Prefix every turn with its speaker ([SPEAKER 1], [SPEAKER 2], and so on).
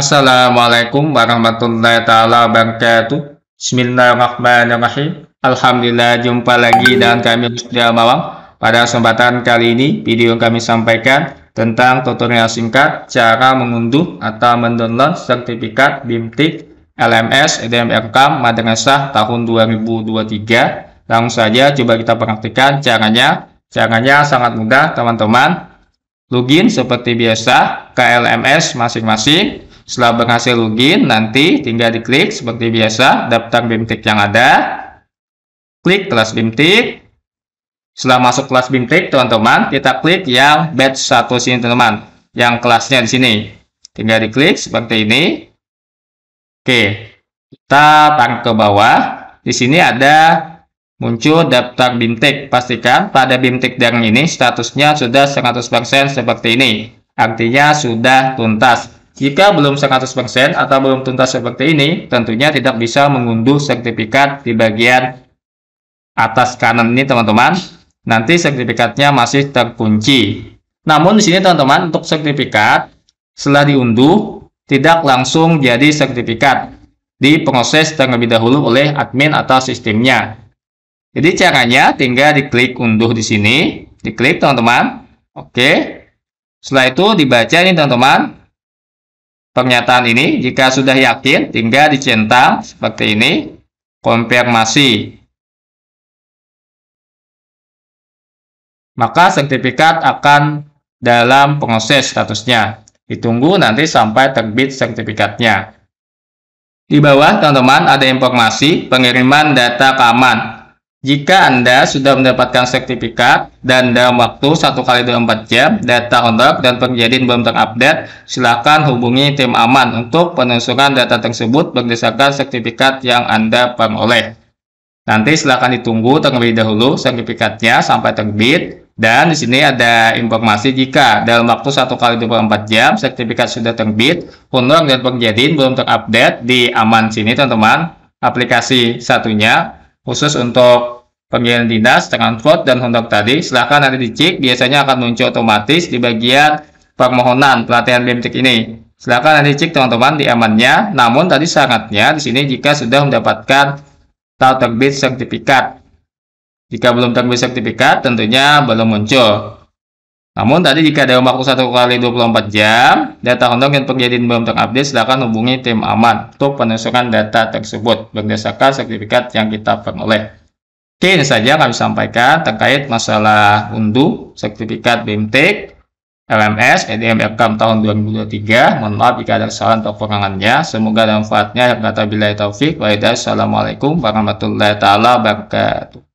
[SPEAKER 1] Assalamualaikum warahmatullahi taala wabarakatuh. Bismillahirrahmanirrahim. Alhamdulillah jumpa lagi dengan kami Lustri Mawang. Pada kesempatan kali ini video yang kami sampaikan tentang tutorial singkat cara mengunduh atau mendownload sertifikat BIMTIK LMS EDMRK Madrasah tahun 2023. Langsung saja coba kita praktikkan caranya. Caranya sangat mudah teman-teman. Login seperti biasa ke LMS masing-masing setelah berhasil login, nanti tinggal diklik seperti biasa daftar BIMTEK yang ada. Klik kelas BIMTEK. Setelah masuk kelas BIMTEK, teman-teman, kita klik yang batch 1 sini, teman-teman. Yang kelasnya di sini. Tinggal diklik seperti ini. Oke, kita tarik ke bawah. Di sini ada muncul daftar BIMTEK. Pastikan pada BIMTEK yang ini statusnya sudah 100% seperti ini. Artinya sudah tuntas. Jika belum 100% atau belum tuntas seperti ini, tentunya tidak bisa mengunduh sertifikat di bagian atas kanan ini, teman-teman. Nanti sertifikatnya masih terkunci. Namun di sini, teman-teman, untuk sertifikat setelah diunduh, tidak langsung jadi sertifikat. Diproses terlebih dahulu oleh admin atau sistemnya. Jadi caranya tinggal diklik unduh di sini, diklik teman-teman. Oke. Setelah itu dibaca ini teman-teman, pernyataan ini. Jika sudah yakin, tinggal dicentang seperti ini. Konfirmasi. Maka sertifikat akan dalam proses statusnya. Ditunggu nanti sampai terbit sertifikatnya. Di bawah, teman-teman, ada informasi pengiriman data keaman jika Anda sudah mendapatkan sertifikat dan dalam waktu 1 kali 24 jam data kontak dan perjanjian belum terupdate, silakan hubungi tim aman untuk penelusuran data tersebut berdasarkan sertifikat yang Anda peroleh. Nanti silakan ditunggu terlebih dahulu sertifikatnya sampai terbit dan di sini ada informasi jika dalam waktu 1 kali 24 jam sertifikat sudah terbit, honor dan perjanjian belum terupdate di aman sini teman-teman. Aplikasi satunya khusus untuk pembiayaan dinas, dengan transport, dan untuk tadi. Silahkan nanti dicek, biasanya akan muncul otomatis di bagian permohonan pelatihan BIMTEK ini. Silahkan nanti cek teman-teman di amannya, namun tadi sangatnya di sini jika sudah mendapatkan tahu terbit sertifikat. Jika belum terbit sertifikat, tentunya belum muncul. Namun tadi jika ada waktu 1 kali 24 jam, data kontak yang terjadi belum terupdate, silakan hubungi tim aman untuk penyesuaian data tersebut berdasarkan sertifikat yang kita peroleh. Oke, ini saja kami sampaikan terkait masalah unduh sertifikat BMTEK LMS EDM Ekam tahun 2023. Mohon maaf jika ada kesalahan atau pengangannya. Semoga ada manfaatnya. Kata bila taufik. Wa'alaikumsalam warahmatullahi wabarakatuh.